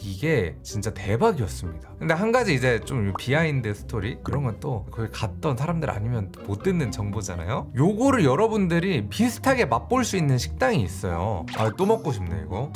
이게 진짜 대박이었습니다 근데 한 가지 이제 좀 비하인드 스토리 그런 건 또 거기 갔던 사람들 아니면 못 듣는 정보잖아요 요거를 여러분들이 비슷하게 맛볼 수 있는 식당이 있어요 아 또 먹고 싶네 이거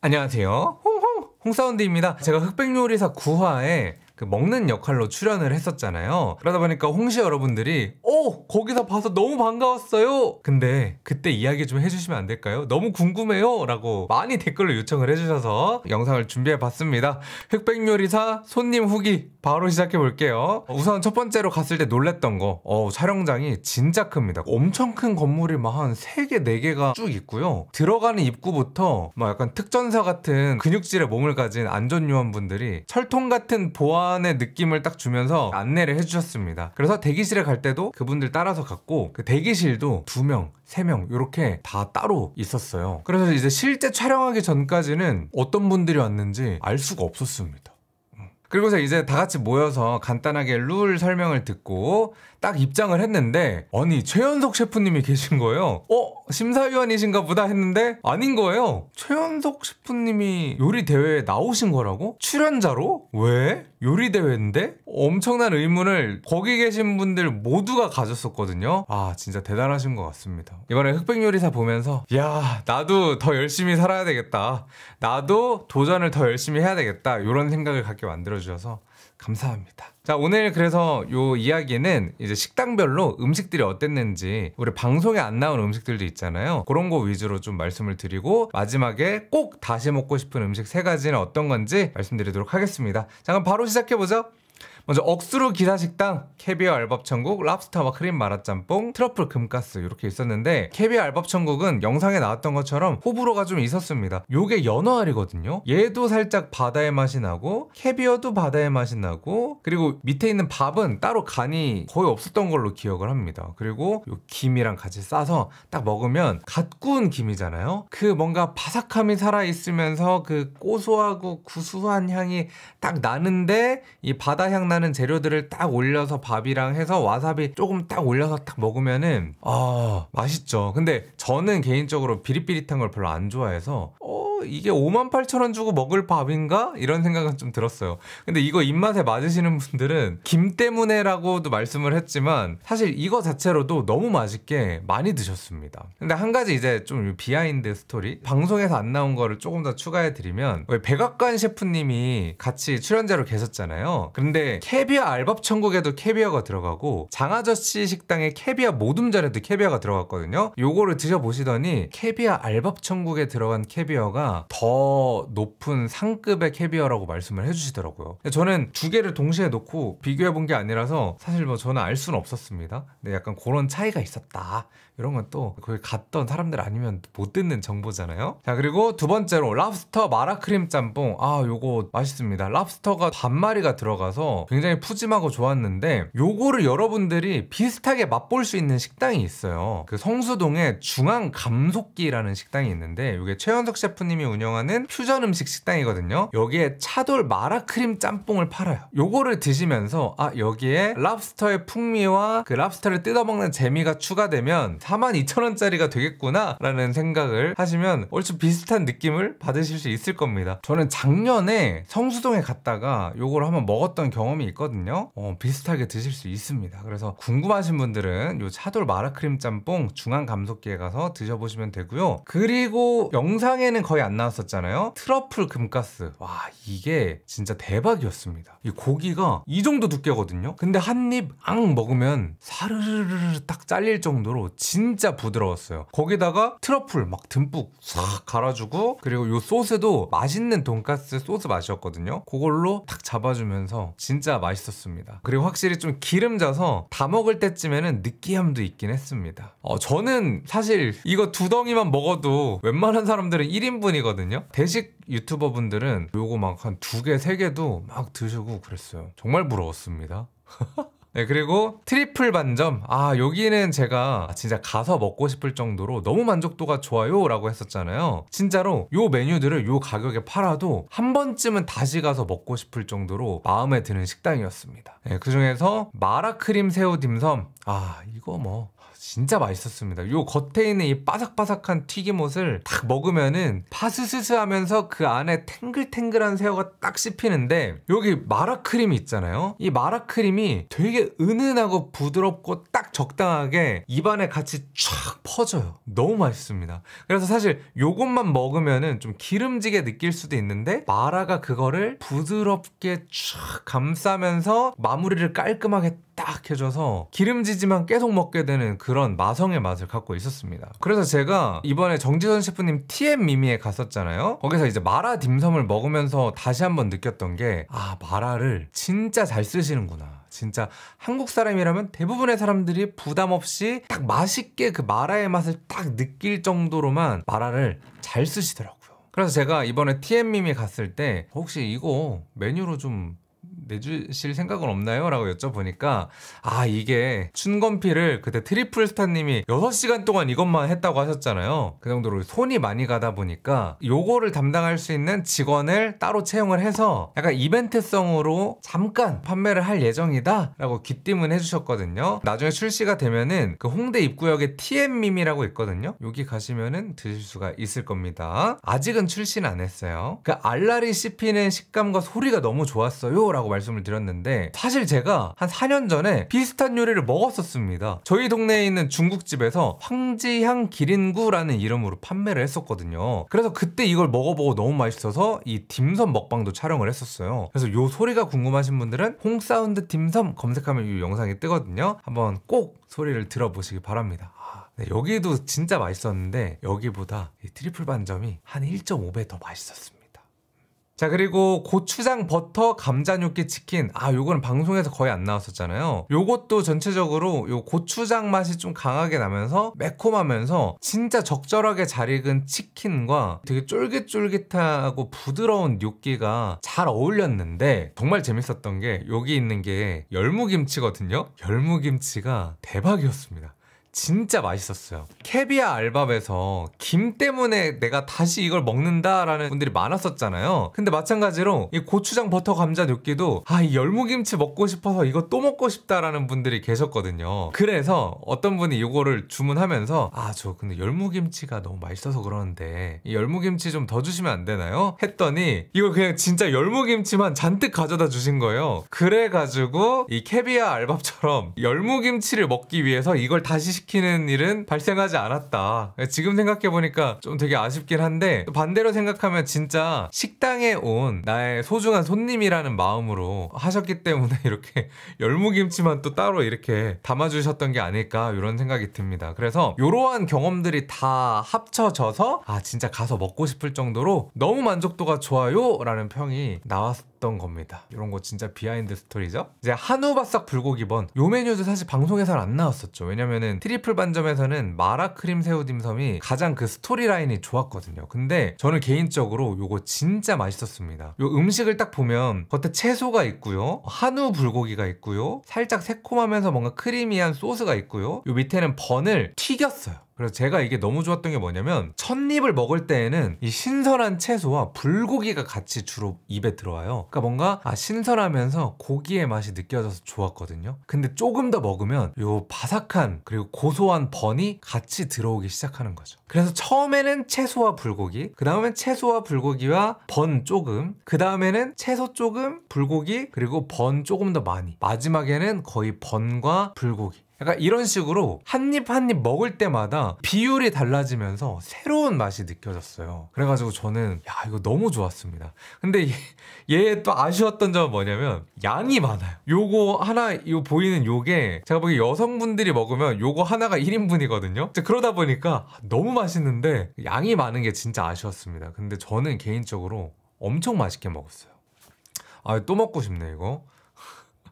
안녕하세요 홍홍 홍사운드입니다 제가 흑백요리사 구화에 그 먹는 역할로 출연을 했었잖아요. 그러다 보니까 홍시 여러분들이 오 어, 거기서 봐서 너무 반가웠어요. 근데 그때 이야기 좀 해주시면 안 될까요? 너무 궁금해요라고 많이 댓글로 요청을 해주셔서 영상을 준비해봤습니다. 흑백 요리사 손님 후기 바로 시작해볼게요. 우선 첫 번째로 갔을 때 놀랬던 거 어, 촬영장이 진짜 큽니다. 엄청 큰 건물이 막 한 3개, 4개가 쭉 있고요. 들어가는 입구부터 막 약간 특전사 같은 근육질의 몸을 가진 안전요원분들이 철통 같은 보안 공간의 느낌을 딱 주면서 안내를 해주셨습니다. 그래서 대기실에 갈 때도 그분들 따라서 갔고 그 대기실도 두 명, 세 명 이렇게 다 따로 있었어요. 그래서 이제 실제 촬영하기 전까지는 어떤 분들이 왔는지 알 수가 없었습니다. 음. 그리고서 이제 다 같이 모여서 간단하게 룰 설명을 듣고 딱 입장을 했는데 아니 최연석 셰프님이 계신 거예요. 어? 심사위원이신가 보다 했는데 아닌 거예요. 최연석 셰프님이 요리 대회에 나오신 거라고? 출연자로? 왜? 요리 대회인데? 엄청난 의문을 거기 계신 분들 모두가 가졌었거든요. 아 진짜 대단하신 것 같습니다. 이번에 흑백 요리사 보면서 야 나도 더 열심히 살아야 되겠다. 나도 도전을 더 열심히 해야 되겠다. 이런 생각을 갖게 만들어주셔서 감사합니다. 자, 오늘 그래서 요 이야기는 이제 식당별로 음식들이 어땠는지 우리 방송에 안 나온 음식들도 있잖아요. 그런 거 위주로 좀 말씀을 드리고 마지막에 꼭 다시 먹고 싶은 음식 세 가지는 어떤 건지 말씀드리도록 하겠습니다. 자, 그럼 바로 시작해 보죠. 먼저 억수로 기사식당, 캐비어 알밥천국, 랍스터와 크림 마라짬뽕, 트러플 금가스 이렇게 있었는데 캐비어 알밥천국은 영상에 나왔던 것처럼 호불호가 좀 있었습니다. 요게 연어알이거든요. 얘도 살짝 바다의 맛이 나고 캐비어도 바다의 맛이 나고 그리고 밑에 있는 밥은 따로 간이 거의 없었던 걸로 기억을 합니다. 그리고 요 김이랑 같이 싸서 딱 먹으면 갓 구운 김이잖아요. 그 뭔가 바삭함이 살아있으면서 그 고소하고 구수한 향이 딱 나는데 이 바다 향 생각나는 재료들을 딱 올려서 밥이랑 해서 와사비 조금 딱 올려서 딱 먹으면은 아 맛있죠. 근데 저는 개인적으로 비릿비릿한 걸 별로 안 좋아해서 어, 이게 5만 8천 원 주고 먹을 밥인가? 이런 생각은 좀 들었어요. 근데 이거 입맛에 맞으시는 분들은 김 때문에라고도 말씀을 했지만 사실 이거 자체로도 너무 맛있게 많이 드셨습니다. 근데 한 가지 이제 좀 비하인드 스토리 방송에서 안 나온 거를 조금 더 추가해 드리면 왜 백악관 셰프님이 같이 출연자로 계셨잖아요. 근데 캐비아 알밥 천국에도 캐비어가 들어가고 장아저씨 식당의 캐비아 모둠전에도 캐비어가 들어갔거든요. 요거를 드셔보시더니 캐비아 알밥 천국에 들어간 캐비어가 더 높은 상급의 캐비어라고 말씀을 해주시더라고요. 저는 두 개를 동시에 놓고 비교해본 게 아니라서 사실 뭐 저는 알 수는 없었습니다. 근데 약간 그런 차이가 있었다. 이런 건 또 거기 갔던 사람들 아니면 못 듣는 정보잖아요. 자 그리고 두 번째로 랍스터 마라 크림 짬뽕 아 요거 맛있습니다. 랍스터가 반마리가 들어가서 굉장히 푸짐하고 좋았는데 요거를 여러분들이 비슷하게 맛볼 수 있는 식당이 있어요. 그 성수동에 중앙 감속기라는 식당이 있는데 이게 최현석 셰프님이 운영하는 퓨전 음식 식당이거든요. 여기에 차돌 마라 크림 짬뽕을 팔아요. 요거를 드시면서 아 여기에 랍스터의 풍미와 그 랍스터를 뜯어먹는 재미가 추가되면 42,000원짜리가 되겠구나 라는 생각을 하시면 얼추 비슷한 느낌을 받으실 수 있을 겁니다 저는 작년에 성수동에 갔다가 요걸 한번 먹었던 경험이 있거든요 어, 비슷하게 드실 수 있습니다 그래서 궁금하신 분들은 요 차돌 마라크림 짬뽕 중앙 감속기에 가서 드셔보시면 되고요 그리고 영상에는 거의 안 나왔었잖아요 트러플 금가스 와 이게 진짜 대박이었습니다 이 고기가 이 정도 두께거든요 근데 한 입 앙 먹으면 사르르르 딱 잘릴 정도로 진 진짜 부드러웠어요. 거기다가 트러플 막 듬뿍 싹 갈아주고 그리고 요 소스도 맛있는 돈가스 소스 맛이었거든요. 그걸로 탁 잡아주면서 진짜 맛있었습니다. 그리고 확실히 좀 기름져서 다 먹을 때쯤에는 느끼함도 있긴 했습니다. 어, 저는 사실 이거 두 덩이만 먹어도 웬만한 사람들은 1인분이거든요. 대식 유튜버분들은 요거 막 한 두 개, 세 개도 막 드시고 그랬어요. 정말 부러웠습니다. 네, 그리고 트리플 반점. 아, 여기는 제가 진짜 가서 먹고 싶을 정도로 너무 만족도가 좋아요 라고 했었잖아요. 진짜로 요 메뉴들을 요 가격에 팔아도 한 번쯤은 다시 가서 먹고 싶을 정도로 마음에 드는 식당이었습니다. 네, 그 중에서 마라크림 새우 딤섬. 아, 이거 뭐. 진짜 맛있었습니다. 요 겉에 있는 이 바삭바삭한 튀김옷을 딱 먹으면은 파스스스 하면서 그 안에 탱글탱글한 새우가 딱 씹히는데 여기 마라크림이 있잖아요. 이 마라크림이 되게 되게 은은하고 부드럽고 딱 적당하게 입안에 같이 촥 퍼져요. 너무 맛있습니다. 그래서 사실 요것만 먹으면은 좀 기름지게 느낄 수도 있는데 마라가 그거를 부드럽게 촥 감싸면서 마무리를 깔끔하게 딱 해줘서 기름지지만 계속 먹게 되는 그런 마성의 맛을 갖고 있었습니다. 그래서 제가 이번에 정지선 셰프님 TM 미미에 갔었잖아요. 거기서 이제 마라 딤섬을 먹으면서 다시 한번 느꼈던 게아 마라를 진짜 잘 쓰시는구나. 진짜 한국 사람이라면 대부분의 사람들이 부담 없이 딱 맛있게 그 마라의 맛을 딱 느낄 정도로만 마라를 잘 쓰시더라고요. 그래서 제가 이번에 t m 미이 갔을 때 혹시 이거 메뉴로 좀 내주실 생각은 없나요? 라고 여쭤보니까 아 이게 춘건피를 그때 트리플 스타님이 6시간 동안 이것만 했다고 하셨잖아요 그 정도로 손이 많이 가다 보니까 요거를 담당할 수 있는 직원을 따로 채용을 해서 약간 이벤트성으로 잠깐 판매를 할 예정이다 라고 귀띔은 해주셨거든요 나중에 출시가 되면은 그 홍대 입구역에 TM밈이라고 있거든요 여기 가시면은 드실 수가 있을 겁니다 아직은 출시는 안 했어요 그 알라리 씹히는 식감과 소리가 너무 좋았어요 라고 말 말씀을 드렸는데 사실 제가 한 4년 전에 비슷한 요리를 먹었었습니다. 저희 동네에 있는 중국집에서 황지향 기린구라는 이름으로 판매를 했었거든요. 그래서 그때 이걸 먹어보고 너무 맛있어서 이 딤섬 먹방도 촬영을 했었어요. 그래서 요 소리가 궁금하신 분들은 홍사운드 딤섬 검색하면 이 영상이 뜨거든요. 한번 꼭 소리를 들어보시기 바랍니다. 아, 네, 여기도 진짜 맛있었는데 여기보다 이 트리플 반점이 한 1.5배 더 맛있었습니다. 자 그리고 고추장 버터 감자뇨끼 치킨 아 요거는 방송에서 거의 안 나왔었잖아요 요것도 전체적으로 요 고추장 맛이 좀 강하게 나면서 매콤하면서 진짜 적절하게 잘 익은 치킨과 되게 쫄깃쫄깃하고 부드러운 뇨끼가 잘 어울렸는데 정말 재밌었던 게 여기 있는 게 열무김치거든요 열무김치가 대박이었습니다 진짜 맛있었어요. 캐비아 알밥에서 김 때문에 내가 다시 이걸 먹는다라는 분들이 많았었잖아요. 근데 마찬가지로 이 고추장 버터 감자 뇨끼도 아, 이 열무김치 먹고 싶어서 이거 또 먹고 싶다라는 분들이 계셨거든요. 그래서 어떤 분이 이거를 주문하면서 아, 저 근데 열무김치가 너무 맛있어서 그러는데 이 열무김치 좀 더 주시면 안 되나요? 했더니 이걸 그냥 진짜 열무김치만 잔뜩 가져다 주신 거예요. 그래가지고 이 캐비아 알밥처럼 열무김치를 먹기 위해서 이걸 다시 시키는 일은 발생하지 않았다. 지금 생각해보니까 좀 되게 아쉽긴 한데 반대로 생각하면 진짜 식당에 온 나의 소중한 손님이라는 마음으로 하셨기 때문에 이렇게 열무김치만 또 따로 이렇게 담아주셨던 게 아닐까 이런 생각이 듭니다. 그래서 이러한 경험들이 다 합쳐져서 아 진짜 가서 먹고 싶을 정도로 너무 만족도가 좋아요 라는 평이 나왔 습니다 먹었던 겁니다 이런 거 진짜 비하인드 스토리죠 이제 한우바싹 불고기번 요 메뉴도 사실 방송에서는 안 나왔었죠 왜냐면은 트리플 반점에서는 마라 크림 새우 딤섬이 가장 그 스토리라인이 좋았거든요 근데 저는 개인적으로 요거 진짜 맛있었습니다 요 음식을 딱 보면 겉에 채소가 있고요 한우 불고기가 있고요 살짝 새콤하면서 뭔가 크리미한 소스가 있고요 요 밑에는 번을 튀겼어요 그래서 제가 이게 너무 좋았던 게 뭐냐면 첫입을 먹을 때에는 이 신선한 채소와 불고기가 같이 주로 입에 들어와요. 그러니까 뭔가 아, 신선하면서 고기의 맛이 느껴져서 좋았거든요. 근데 조금 더 먹으면 요 바삭한 그리고 고소한 번이 같이 들어오기 시작하는 거죠. 그래서 처음에는 채소와 불고기, 그 다음엔 채소와 불고기와 번 조금, 그 다음에는 채소 조금, 불고기, 그리고 번 조금 더 많이. 마지막에는 거의 번과 불고기. 약간 이런 식으로 한 입 한 입 먹을 때마다 비율이 달라지면서 새로운 맛이 느껴졌어요. 그래가지고 저는 야 이거 너무 좋았습니다. 근데 얘 또 아쉬웠던 점은 뭐냐면 양이 많아요. 요거 하나 요 보이는 요게 제가 보기 여성분들이 먹으면 요거 하나가 1인분이거든요. 그러다 보니까 너무 맛있는데 양이 많은 게 진짜 아쉬웠습니다. 근데 저는 개인적으로 엄청 맛있게 먹었어요. 아 또 먹고 싶네 이거.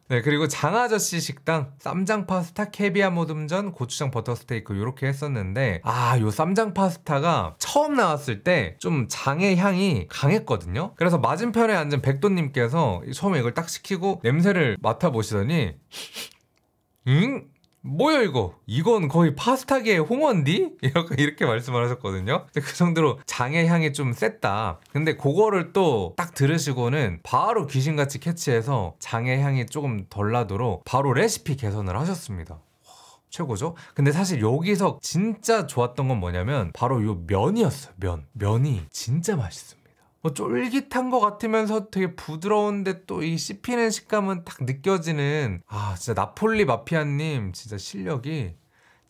네, 그리고 장아저씨 식당 쌈장 파스타 캐비아 모듬전 고추장 버터 스테이크 요렇게 했었는데 아, 요 쌈장 파스타가 처음 나왔을 때 좀 장의 향이 강했거든요. 그래서 맞은편에 앉은 백도 님께서 처음에 이걸 딱 시키고 냄새를 맡아 보시더니 응? 뭐야 이거 이건 거의 파스타계의 홍원디? 이렇게, 이렇게 말씀을 하셨거든요 근데 그 정도로 장의 향이 좀 셌다 근데 그거를 또 딱 들으시고는 바로 귀신같이 캐치해서 장의 향이 조금 덜 나도록 바로 레시피 개선을 하셨습니다 최고죠. 근데 사실 여기서 진짜 좋았던 건 뭐냐면 바로 요 면이었어요. 면. 면이 진짜 맛있음. 뭐 쫄깃한 것 같으면서 되게 부드러운데 또 이 씹히는 식감은 딱 느껴지는 아 진짜 나폴리 마피아님 진짜 실력이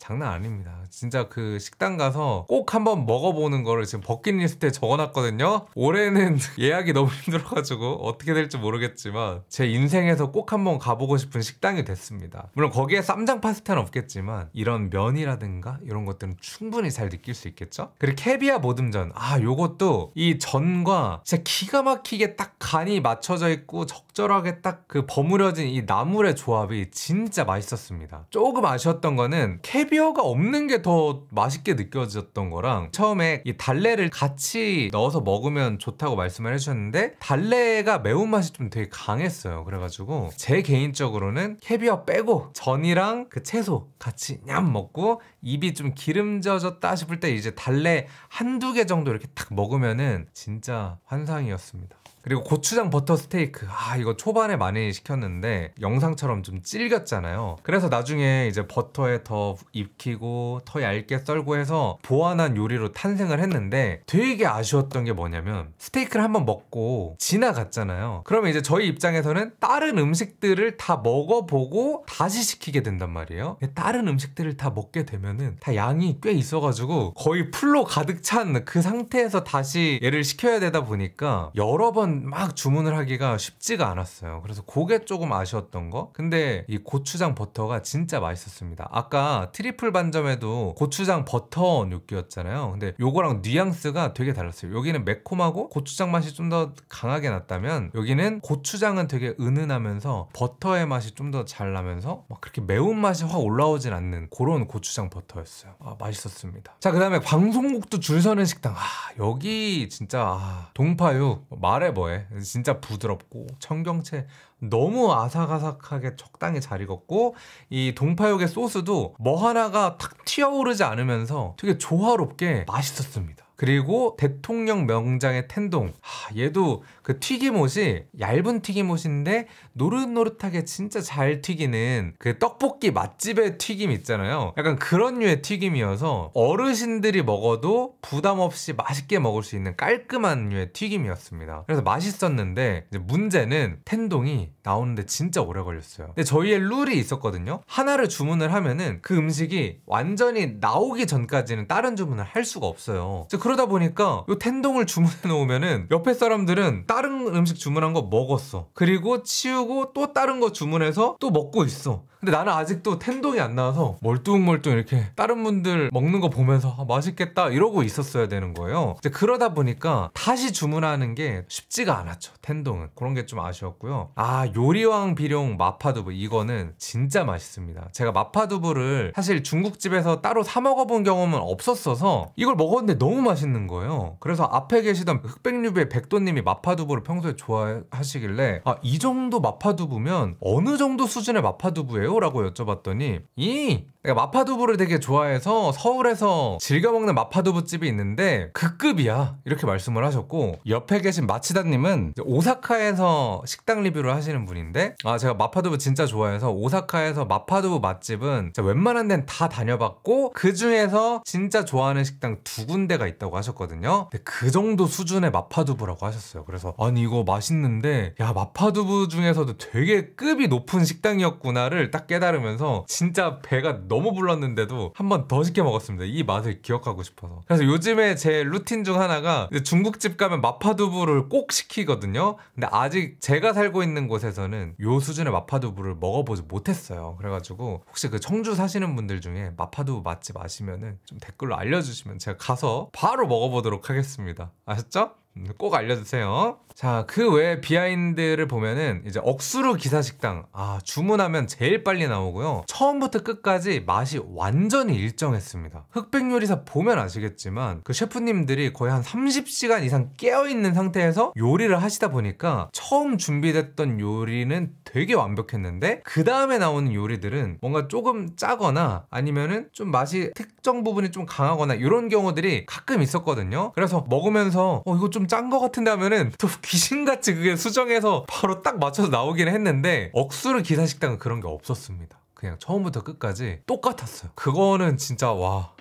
장난 아닙니다. 진짜 그 식당 가서 꼭 한번 먹어보는 거를 지금 버킷리스트에 적어놨거든요. 올해는 예약이 너무 힘들어가지고 어떻게 될지 모르겠지만 제 인생에서 꼭 한번 가보고 싶은 식당이 됐습니다. 물론 거기에 쌈장 파스타는 없겠지만 이런 면이라든가 이런 것들은 충분히 잘 느낄 수 있겠죠? 그리고 캐비아 모듬전 아 요것도 이 전과 진짜 기가 막히게 딱 간이 맞춰져 있고 적절하게 딱 그 버무려진 이 나물의 조합이 진짜 맛있었습니다. 조금 아쉬웠던 거는 캐비 캐비어가 없는 게 더 맛있게 느껴졌던 거랑 처음에 이 달래를 같이 넣어서 먹으면 좋다고 말씀을 해주셨는데 달래가 매운맛이 좀 되게 강했어요. 그래가지고 제 개인적으로는 캐비어 빼고 전이랑 그 채소 같이 냠 먹고 입이 좀 기름져졌다 싶을 때 이제 달래 한두 개 정도 이렇게 딱 먹으면은 진짜 환상이었습니다. 그리고 고추장 버터 스테이크 아 이거 초반에 많이 시켰는데 영상처럼 좀 질겼잖아요 그래서 나중에 이제 버터에 더 익히고 더 얇게 썰고 해서 보완한 요리로 탄생을 했는데 되게 아쉬웠던 게 뭐냐면 스테이크를 한번 먹고 지나갔잖아요 그러면 이제 저희 입장에서는 다른 음식들을 다 먹어보고 다시 시키게 된단 말이에요 다른 음식들을 다 먹게 되면은 다 양이 꽤 있어가지고 거의 풀로 가득 찬 그 상태에서 다시 얘를 시켜야 되다 보니까 여러 번막 주문을 하기가 쉽지가 않았어요. 그래서 그게 조금 아쉬웠던 거. 근데 이 고추장 버터가 진짜 맛있었습니다. 아까 트리플 반점에도 고추장 버터 뉴끼였잖아요 근데 요거랑 뉘앙스가 되게 달랐어요. 여기는 매콤하고 고추장 맛이 좀 더 강하게 났다면 여기는 고추장은 되게 은은하면서 버터의 맛이 좀 더 잘 나면서 막 그렇게 매운맛이 확 올라오진 않는 그런 고추장 버터였어요. 아, 맛있었습니다. 자, 그 다음에 방송국도 줄 서는 식당. 아, 여기 진짜 아, 동파육 뭐 말해 뭐 멤버 진짜 부드럽고 청경채 너무 아삭아삭하게 적당히 잘 익었고 이 동파육의 소스도 뭐 하나가 탁 튀어오르지 않으면서 되게 조화롭게 맛있었습니다. 그리고 대통령 명장의 텐동. 하, 얘도 그 튀김옷이 얇은 튀김옷인데 노릇노릇하게 진짜 잘 튀기는 그 떡볶이 맛집의 튀김 있잖아요. 약간 그런 류의 튀김이어서 어르신들이 먹어도 부담 없이 맛있게 먹을 수 있는 깔끔한 류의 튀김이었습니다. 그래서 맛있었는데 문제는 텐동이 나오는데 진짜 오래 걸렸어요. 근데 저희의 룰이 있었거든요. 하나를 주문을 하면은 그 음식이 완전히 나오기 전까지는 다른 주문을 할 수가 없어요. 그래서 그러다 보니까 요 텐동을 주문해 놓으면은 옆에 사람들은 다른 음식 주문한 거 먹었어. 그리고 치우고 또 다른 거 주문해서 또 먹고 있어. 근데 나는 아직도 텐동이 안 나와서 멀뚱멀뚱 이렇게 다른 분들 먹는 거 보면서 아, 맛있겠다 이러고 있었어야 되는 거예요. 이제 그러다 보니까 다시 주문하는 게 쉽지가 않았죠. 텐동은 그런 게 좀 아쉬웠고요. 아 요리왕 비룡 마파두부 이거는 진짜 맛있습니다. 제가 마파두부를 사실 중국집에서 따로 사 먹어본 경험은 없었어서 이걸 먹었는데 너무 맛있. 맛있는 거예요. 그래서 앞에 계시던 흑백류비의 백도님이 마파두부를 평소에 좋아하시길래 아이 정도 마파두부면 어느 정도 수준의 마파두부예요? 라고 여쭤봤더니 이 그러 그러니까 마파두부를 되게 좋아해서 서울에서 즐겨 먹는 마파두부 집이 있는데 그급이야 이렇게 말씀을 하셨고 옆에 계신 마치다님은 오사카에서 식당 리뷰를 하시는 분인데 아 제가 마파두부 진짜 좋아해서 오사카에서 마파두부 맛집은 웬만한 데는 다 다녀봤고 그 중에서 진짜 좋아하는 식당 두 군데가 있다고 하셨거든요 근데 그 정도 수준의 마파두부라고 하셨어요 그래서 아니 이거 맛있는데 야 마파두부 중에서도 되게 급이 높은 식당이었구나를 딱 깨달으면서 진짜 배가 너무 불렀는데도 한 번 더 시켜 먹었습니다. 이 맛을 기억하고 싶어서. 그래서 요즘에 제 루틴 중 하나가 중국집 가면 마파두부를 꼭 시키거든요. 근데 아직 제가 살고 있는 곳에서는 요 수준의 마파두부를 먹어보지 못했어요. 그래가지고 혹시 그 청주 사시는 분들 중에 마파두부 맛집 아시면은 좀 댓글로 알려주시면 제가 가서 바로 먹어보도록 하겠습니다. 아셨죠? 음, 꼭 알려주세요. 자, 그 외에 비하인드를 보면은 이제 억수로 기사식당. 아, 주문하면 제일 빨리 나오고요. 처음부터 끝까지 맛이 완전히 일정했습니다. 흑백 요리사 보면 아시겠지만 그 셰프님들이 거의 한 30시간 이상 깨어있는 상태에서 요리를 하시다 보니까 처음 준비됐던 요리는 되게 완벽했는데 그 다음에 나오는 요리들은 뭔가 조금 짜거나 아니면은 좀 맛이 특정 부분이 좀 강하거나 이런 경우들이 가끔 있었거든요. 그래서 먹으면서 어, 이거 좀 좀짠것 같은데 하면은 또 귀신같이 그게 수정해서 바로 딱 맞춰서 나오긴 했는데 억수로 기사식당은 그런 게 없었습니다. 그냥 처음부터 끝까지 똑같았어요. 그거는 진짜 와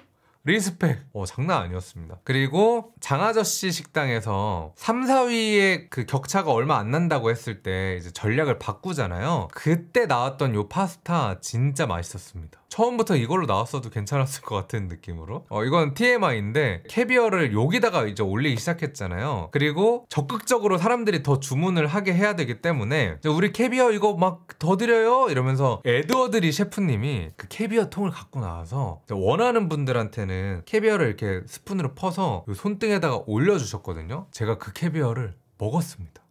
리스펙! 어, 장난 아니었습니다. 그리고 장아저씨 식당에서 3, 4위의 그 격차가 얼마 안 난다고 했을 때 이제 전략을 바꾸잖아요. 그때 나왔던 요 파스타 진짜 맛있었습니다. 처음부터 이걸로 나왔어도 괜찮았을 것 같은 느낌으로 어, 이건 TMI인데 캐비어를 여기다가 이제 올리기 시작했잖아요 그리고 적극적으로 사람들이 더 주문을 하게 해야 되기 때문에 우리 캐비어 이거 막 더 드려요 이러면서 에드워드리 셰프님이 그 캐비어 통을 갖고 나와서 원하는 분들한테는 캐비어를 이렇게 스푼으로 퍼서 손등에다가 올려주셨거든요 제가 그 캐비어를 먹었습니다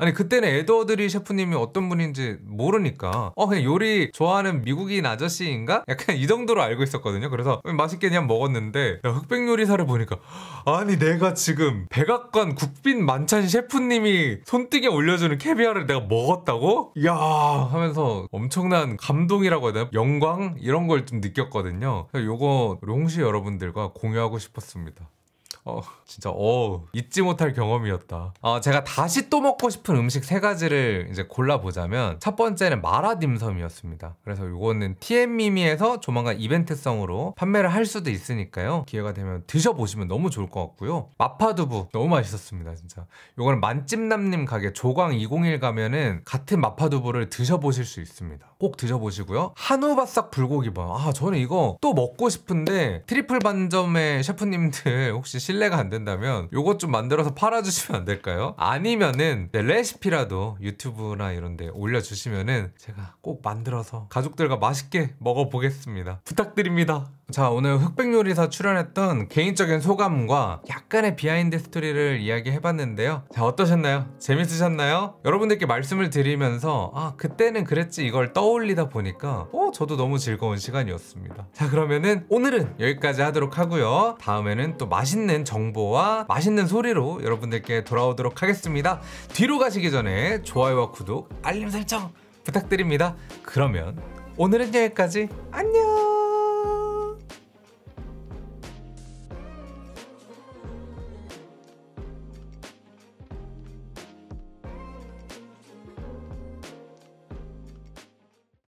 아니 그때는 에드워드리 셰프님이 어떤 분인지 모르니까 어 그냥 요리 좋아하는 미국인 아저씨인가? 약간 이 정도로 알고 있었거든요. 그래서 맛있게 그냥 먹었는데 흑백 요리사를 보니까 아니 내가 지금 백악관 국빈 만찬 셰프님이 손뜨개 올려주는 캐비아를 내가 먹었다고? 야 하면서 엄청난 감동이라고 해야 되나? 영광 이런 걸 좀 느꼈거든요. 요거 롱시 여러분들과 공유하고 싶었습니다. 어, 진짜 어 잊지 못할 경험이었다. 어, 제가 다시 또 먹고 싶은 음식 세 가지를 이제 골라보자면 첫 번째는 마라 딤섬이었습니다. 그래서 이거는 TM미미에서 조만간 이벤트성으로 판매를 할 수도 있으니까요. 기회가 되면 드셔보시면 너무 좋을 것 같고요. 마파두부 너무 맛있었습니다 진짜. 이거는 만찜남님 가게 조광 201 가면은 같은 마파두부를 드셔보실 수 있습니다. 꼭 드셔보시고요. 한우바싹 불고기밥. 아 저는 이거 또 먹고 싶은데 트리플 반점의 셰프님들 혹시 실 실례가 안 된다면 요것 좀 만들어서 팔아주시면 안 될까요? 아니면은 네, 레시피라도 유튜브나 이런데 올려주시면은 제가 꼭 만들어서 가족들과 맛있게 먹어보겠습니다. 부탁드립니다. 자 오늘 흑백요리사 출연했던 개인적인 소감과 약간의 비하인드 스토리를 이야기해봤는데요 자 어떠셨나요? 재밌으셨나요? 여러분들께 말씀을 드리면서 아 그때는 그랬지 이걸 떠올리다 보니까 어 저도 너무 즐거운 시간이었습니다 자 그러면은 오늘은 여기까지 하도록 하고요 다음에는 또 맛있는 많은 정보와 맛있는 소리로 여러분들께 돌아오도록 하겠습니다. 뒤로 가시기 전에 좋아요와 구독, 알림 설정 부탁드립니다. 그러면 오늘은 여기까지 안녕!